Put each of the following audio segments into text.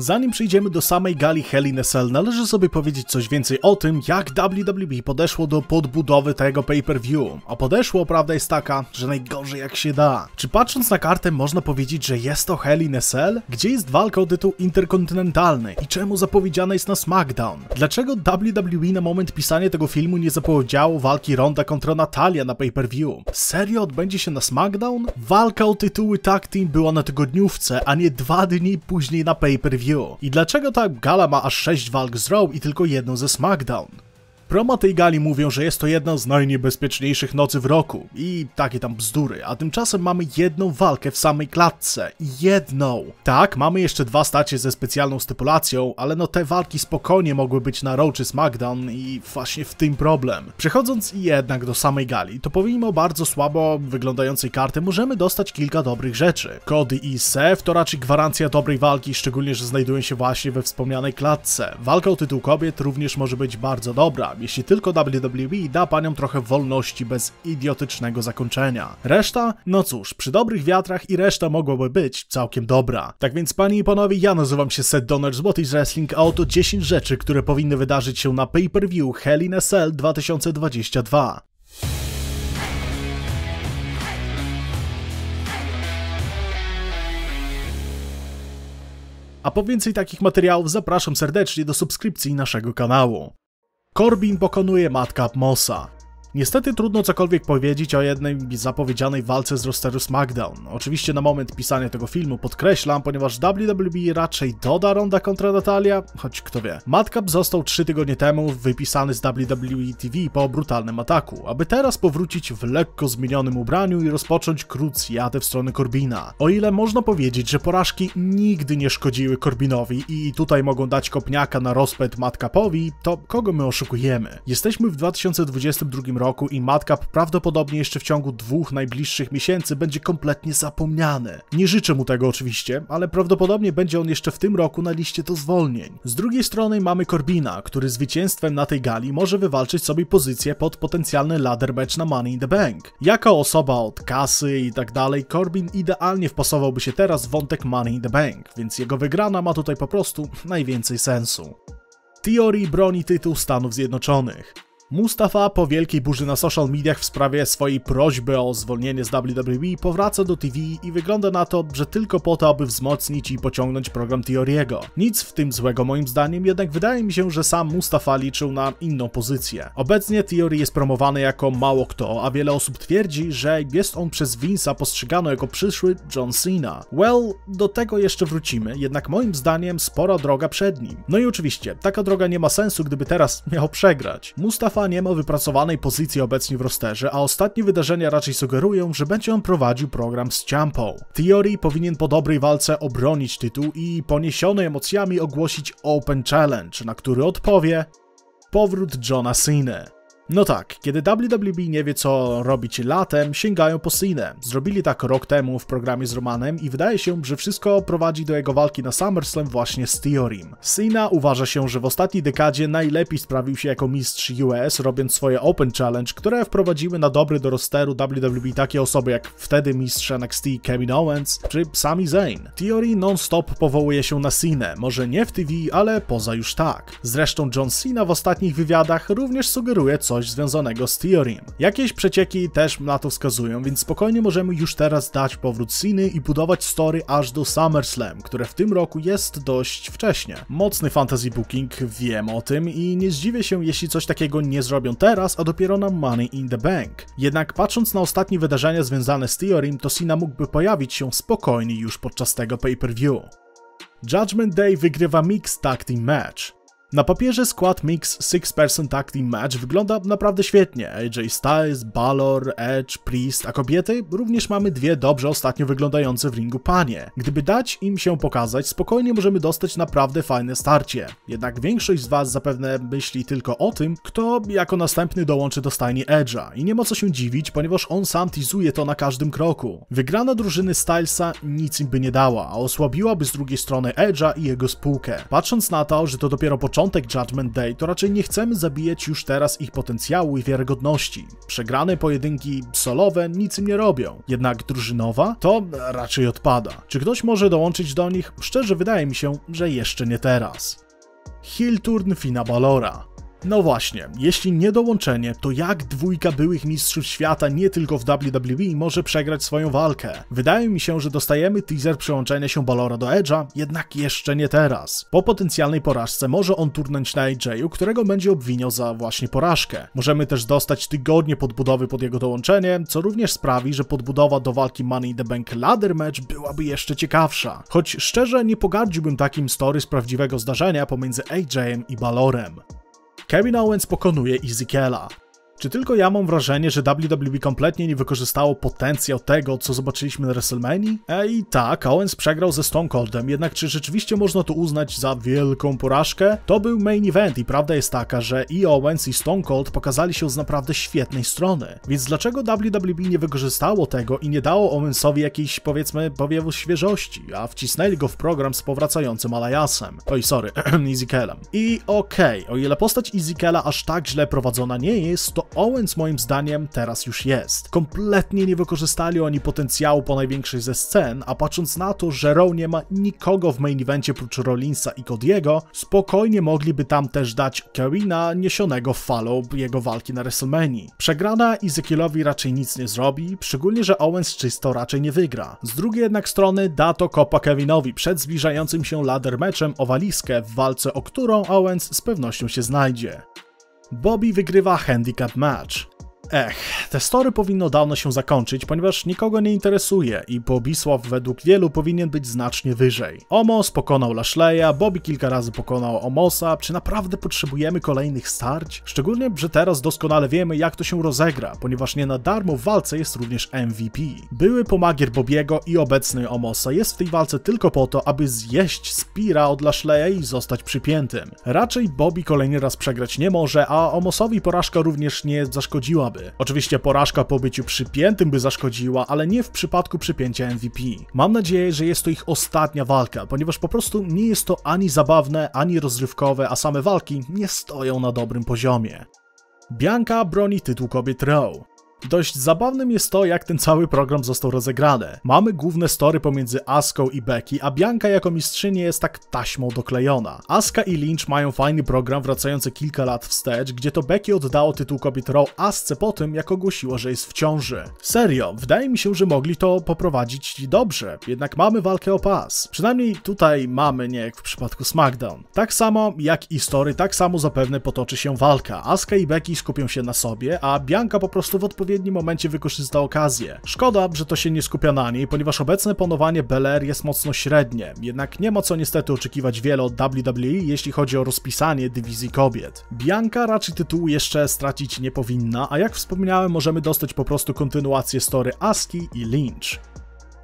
Zanim przejdziemy do samej gali Hell in a Cell, należy sobie powiedzieć coś więcej o tym, jak WWE podeszło do podbudowy tego pay-per-view. A podeszło, prawda jest taka, że najgorzej jak się da. Czy patrząc na kartę można powiedzieć, że jest to Hell in a Cell? Gdzie jest walka o tytuł interkontynentalny? I czemu zapowiedziana jest na SmackDown? Dlaczego WWE na moment pisania tego filmu nie zapowiedziało walki Ronda kontra Natalia na pay-per-view? Serio odbędzie się na SmackDown? Walka o tytuły tag team była na tygodniówce, a nie dwa dni później na pay-per-view. I dlaczego ta gala ma aż 6 walk z Raw i tylko jedną ze SmackDown? Promo tej gali mówią, że jest to jedna z najniebezpieczniejszych nocy w roku i takie tam bzdury, a tymczasem mamy jedną walkę w samej klatce. Jedną! Tak, mamy jeszcze dwa starcie ze specjalną stypulacją, ale no te walki spokojnie mogły być na Raw czy SmackDown i właśnie w tym problem. Przechodząc jednak do samej gali, to pomimo bardzo słabo wyglądającej karty możemy dostać kilka dobrych rzeczy. Kody i Sef to raczej gwarancja dobrej walki, szczególnie, że znajdują się właśnie we wspomnianej klatce. Walka o tytuł kobiet również może być bardzo dobra, jeśli tylko WWE da paniom trochę wolności bez idiotycznego zakończenia. Reszta? No cóż, przy dobrych wiatrach i reszta mogłaby być całkiem dobra. Tak więc panie i panowie, ja nazywam się Seth Donner z Botis Wrestling, a oto 10 rzeczy, które powinny wydarzyć się na pay-per-view Hell in a Cell 2022. A po więcej takich materiałów zapraszam serdecznie do subskrypcji naszego kanału. Corbin pokonuje Madcap Mossa. Niestety trudno cokolwiek powiedzieć o jednej zapowiedzianej walce z rosteru SmackDown. Oczywiście na moment pisania tego filmu podkreślam, ponieważ WWE raczej doda ronda kontra Natalia, choć kto wie. Madcap został 3 tygodnie temu wypisany z WWE TV po brutalnym ataku, aby teraz powrócić w lekko zmienionym ubraniu i rozpocząć krucjatę w stronę Corbina. O ile można powiedzieć, że porażki nigdy nie szkodziły Corbinowi i tutaj mogą dać kopniaka na rozpęd Madcapowi, to kogo my oszukujemy? Jesteśmy w 2022 roku roku i Madcap prawdopodobnie jeszcze w ciągu dwóch najbliższych miesięcy będzie kompletnie zapomniany. Nie życzę mu tego oczywiście, ale prawdopodobnie będzie on jeszcze w tym roku na liście do zwolnień. Z drugiej strony mamy Corbina, który zwycięstwem na tej gali może wywalczyć sobie pozycję pod potencjalny ladder match na Money in the Bank. Jako osoba od kasy i tak dalej, Corbin idealnie wpasowałby się teraz w wątek Money in the Bank, więc jego wygrana ma tutaj po prostu najwięcej sensu. Theory broni tytuł Stanów Zjednoczonych. Mustafa po wielkiej burzy na social mediach w sprawie swojej prośby o zwolnienie z WWE powraca do TV i wygląda na to, że tylko po to, aby wzmocnić i pociągnąć program Theoriego. Nic w tym złego moim zdaniem, jednak wydaje mi się, że sam Mustafa liczył na inną pozycję. Obecnie Theory jest promowany jako mało kto, a wiele osób twierdzi, że jest on przez Vince'a postrzegany jako przyszły John Cena. Well, do tego jeszcze wrócimy, jednak moim zdaniem spora droga przed nim. No i oczywiście, taka droga nie ma sensu, gdyby teraz miał przegrać. Mustafa nie ma wypracowanej pozycji obecnie w rosterze, a ostatnie wydarzenia raczej sugerują, że będzie on prowadził program z Ciampą. Theory powinien po dobrej walce obronić tytuł i poniesiony emocjami ogłosić Open Challenge, na który odpowie powrót Johna Cena. No tak, kiedy WWE nie wie co robić latem, sięgają po Sinę. Zrobili tak rok temu w programie z Romanem i wydaje się, że wszystko prowadzi do jego walki na SummerSlam właśnie z Theorem. Cena uważa się, że w ostatniej dekadzie najlepiej sprawił się jako mistrz US, robiąc swoje Open Challenge, które wprowadziły na dobry do rosteru WWE takie osoby jak wtedy mistrz NXT Kevin Owens czy Sami Zayn. Theory non-stop powołuje się na Sinę, może nie w TV, ale poza już tak. Zresztą John Cena w ostatnich wywiadach również sugeruje co coś związanego z Theorem. Jakieś przecieki też na to wskazują, więc spokojnie możemy już teraz dać powrót Siny i budować story aż do SummerSlam, które w tym roku jest dość wcześnie. Mocny fantasy booking, wiem o tym i nie zdziwię się, jeśli coś takiego nie zrobią teraz, a dopiero na Money in the Bank. Jednak patrząc na ostatnie wydarzenia związane z Theorem, to Sina mógłby pojawić się spokojnie już podczas tego pay-per-view. Judgment Day wygrywa Mixed Tag Team Match. Na papierze skład Mix Six Person Tag Team Match wygląda naprawdę świetnie. AJ Styles, Balor, Edge, Priest, a kobiety również mamy dwie dobrze ostatnio wyglądające w ringu panie. Gdyby dać im się pokazać, spokojnie możemy dostać naprawdę fajne starcie. Jednak większość z was zapewne myśli tylko o tym, kto jako następny dołączy do stajni Edge'a i nie ma co się dziwić, ponieważ on sam tizuje to na każdym kroku. Wygrana drużyny Stylesa nic im by nie dała, a osłabiłaby z drugiej strony Edge'a i jego spółkę. Patrząc na to, że to dopiero początek początek Judgment Day, to raczej nie chcemy zabijać już teraz ich potencjału i wiarygodności. Przegrane pojedynki solowe nic im nie robią, jednak drużynowa to raczej odpada. Czy ktoś może dołączyć do nich? Szczerze wydaje mi się, że jeszcze nie teraz. Heel turn Fina Balora no właśnie, jeśli nie dołączenie, to jak dwójka byłych mistrzów świata nie tylko w WWE może przegrać swoją walkę? Wydaje mi się, że dostajemy teaser przyłączenia się Balora do Edge'a, jednak jeszcze nie teraz. Po potencjalnej porażce może on turnąć na AJ'u, którego będzie obwiniał za właśnie porażkę. Możemy też dostać tygodnie podbudowy pod jego dołączenie, co również sprawi, że podbudowa do walki Money in the Bank Ladder Match byłaby jeszcze ciekawsza. Choć szczerze nie pogardziłbym takim story z prawdziwego zdarzenia pomiędzy AJ'em i Balorem. Kevin Owens pokonuje Ezekiela. Czy tylko ja mam wrażenie, że WWE kompletnie nie wykorzystało potencjał tego, co zobaczyliśmy na WrestleMania? Ej, tak, Owens przegrał ze Stone Coldem, jednak czy rzeczywiście można to uznać za wielką porażkę? To był main event i prawda jest taka, że i Owens i Stone Cold pokazali się z naprawdę świetnej strony. Więc dlaczego WWE nie wykorzystało tego i nie dało Owensowi jakiejś, powiedzmy, powiewu świeżości, a wcisnęli go w program z powracającym Alajasem? Oj, sorry, Ezekielem. I okej, okay, o ile postać Ezekiela aż tak źle prowadzona nie jest, to Owens moim zdaniem teraz już jest. Kompletnie nie wykorzystali oni potencjału po największej ze scen, a patrząc na to, że Raw nie ma nikogo w main evencie prócz Rollinsa i Cody'ego, spokojnie mogliby tam też dać Karina niesionego falą jego walki na WrestleMania. Przegrana Ezekielowi raczej nic nie zrobi, szczególnie, że Owens czysto raczej nie wygra. Z drugiej jednak strony da to kopa Kevinowi przed zbliżającym się ladder meczem o walizkę, w walce o którą Owens z pewnością się znajdzie. Bobby wygrywa handicap match. Ech, te story powinno dawno się zakończyć, ponieważ nikogo nie interesuje i Bobisław według wielu powinien być znacznie wyżej. Omos pokonał Lashleya, Bobby kilka razy pokonał Omosa, czy naprawdę potrzebujemy kolejnych starć? Szczególnie, że teraz doskonale wiemy jak to się rozegra, ponieważ nie na darmo w walce jest również MVP. Były pomagier Bobiego i obecny Omosa jest w tej walce tylko po to, aby zjeść Spira od Lashleya i zostać przypiętym. Raczej Bobby kolejny raz przegrać nie może, a Omosowi porażka również nie zaszkodziłaby. Oczywiście porażka po byciu przypiętym by zaszkodziła, ale nie w przypadku przypięcia MVP. Mam nadzieję, że jest to ich ostatnia walka, ponieważ po prostu nie jest to ani zabawne, ani rozrywkowe, a same walki nie stoją na dobrym poziomie. Bianka broni tytuł kobiet Row. Dość zabawnym jest to, jak ten cały program został rozegrany. Mamy główne story pomiędzy Aską i Becky, a Bianka jako mistrzyni jest tak taśmą doklejona. Aska i Lynch mają fajny program wracający kilka lat wstecz, gdzie to Becky oddało tytuł kobiet Raw Asce po tym, jak ogłosiła, że jest w ciąży. Serio, wydaje mi się, że mogli to poprowadzić dobrze, jednak mamy walkę o pas. Przynajmniej tutaj mamy, nie jak w przypadku SmackDown. Tak samo jak i story, tak samo zapewne potoczy się walka. Aska i Becky skupią się na sobie, a Bianka po prostu w odpowiedzi odpowiednim momencie wykorzysta okazję. Szkoda, że to się nie skupia na niej, ponieważ obecne panowanie Belair jest mocno średnie, jednak nie ma co niestety oczekiwać wiele od WWE, jeśli chodzi o rozpisanie dywizji kobiet. Bianka raczej tytułu jeszcze stracić nie powinna, a jak wspomniałem możemy dostać po prostu kontynuację story Aski i Lynch.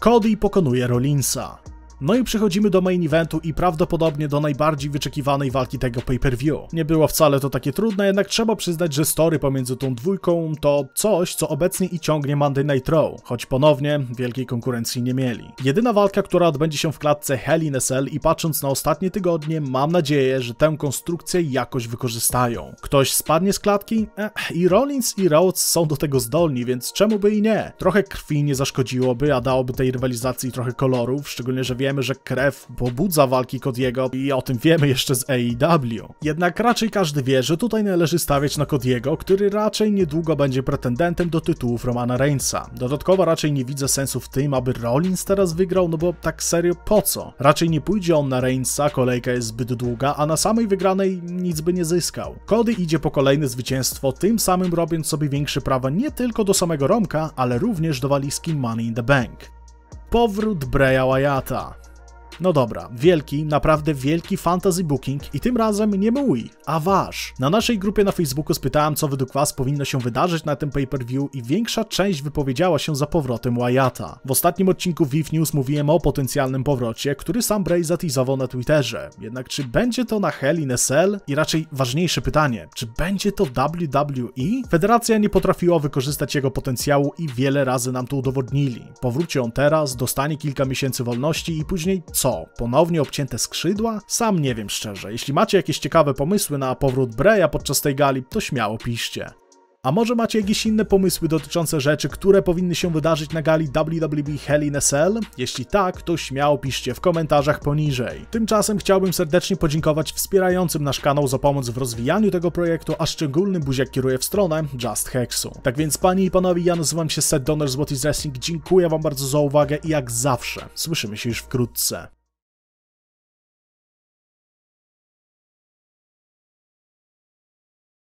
Cody pokonuje Rollinsa. No i przechodzimy do main eventu i prawdopodobnie do najbardziej wyczekiwanej walki tego pay-per-view. Nie było wcale to takie trudne, jednak trzeba przyznać, że story pomiędzy tą dwójką to coś, co obecnie i ciągnie Monday Night Raw, choć ponownie wielkiej konkurencji nie mieli. Jedyna walka, która odbędzie się w klatce Hell in a Cell i patrząc na ostatnie tygodnie, mam nadzieję, że tę konstrukcję jakoś wykorzystają. Ktoś spadnie z klatki? Ech, I Rollins i Rhodes są do tego zdolni, więc czemu by i nie? Trochę krwi nie zaszkodziłoby, a dałoby tej rywalizacji trochę kolorów, szczególnie, że wiem, wiemy, że krew pobudza walki Kodiego i o tym wiemy jeszcze z AEW. Jednak raczej każdy wie, że tutaj należy stawiać na Kodiego, który raczej niedługo będzie pretendentem do tytułów Romana Reignsa. Dodatkowo raczej nie widzę sensu w tym, aby Rollins teraz wygrał, no bo tak serio po co? Raczej nie pójdzie on na Reignsa, kolejka jest zbyt długa, a na samej wygranej nic by nie zyskał. Cody idzie po kolejne zwycięstwo, tym samym robiąc sobie większe prawa nie tylko do samego Romka, ale również do walizki Money in the Bank. Powrót Breya Wyatta. No dobra, wielki, naprawdę wielki fantasy booking i tym razem nie mój, a wasz. Na naszej grupie na Facebooku spytałem, co według was powinno się wydarzyć na tym pay-per-view i większa część wypowiedziała się za powrotem Wyatta. W ostatnim odcinku VIF News mówiłem o potencjalnym powrocie, który sam Bray zatizował na Twitterze. Jednak czy będzie to na Hell in a Cell? I raczej ważniejsze pytanie, czy będzie to WWE? Federacja nie potrafiła wykorzystać jego potencjału i wiele razy nam to udowodnili. Powróci on teraz, dostanie kilka miesięcy wolności i później co? Ponownie obcięte skrzydła? Sam nie wiem szczerze. Jeśli macie jakieś ciekawe pomysły na powrót Breya podczas tej gali, to śmiało piszcie. A może macie jakieś inne pomysły dotyczące rzeczy, które powinny się wydarzyć na gali WWE Hell in a Cell? Jeśli tak, to śmiało piszcie w komentarzach poniżej. Tymczasem chciałbym serdecznie podziękować wspierającym nasz kanał za pomoc w rozwijaniu tego projektu, a szczególny buziak kieruje w stronę Just Hexu. Tak więc panie i panowie, ja nazywam się Seth Donner z What is Wrestling, dziękuję wam bardzo za uwagę i jak zawsze, słyszymy się już wkrótce.